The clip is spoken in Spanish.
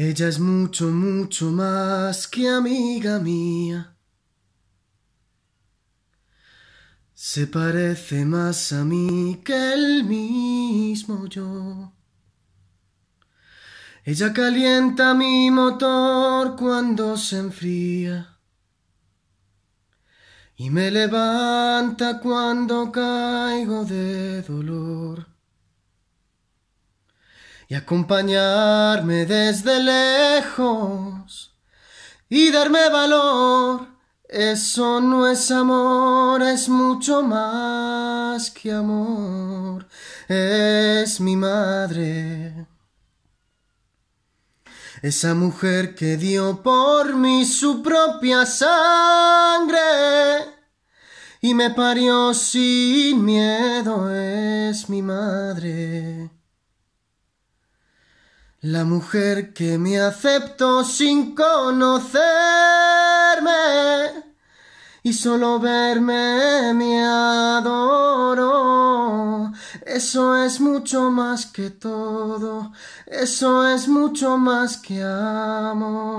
Ella es mucho, mucho más que amiga mía. Se parece más a mí que el mismo yo. Ella calienta mi motor cuando se enfría y me levanta cuando caigo de dolor y acompañarme desde lejos y darme valor. Eso no es amor, es mucho más que amor, es mi madre. Esa mujer que dio por mí su propia sangre y me parió sin miedo, es mi madre. La mujer que me acepto sin conocerme y solo verme me adoro. Eso es mucho más que todo, eso es mucho más que amor.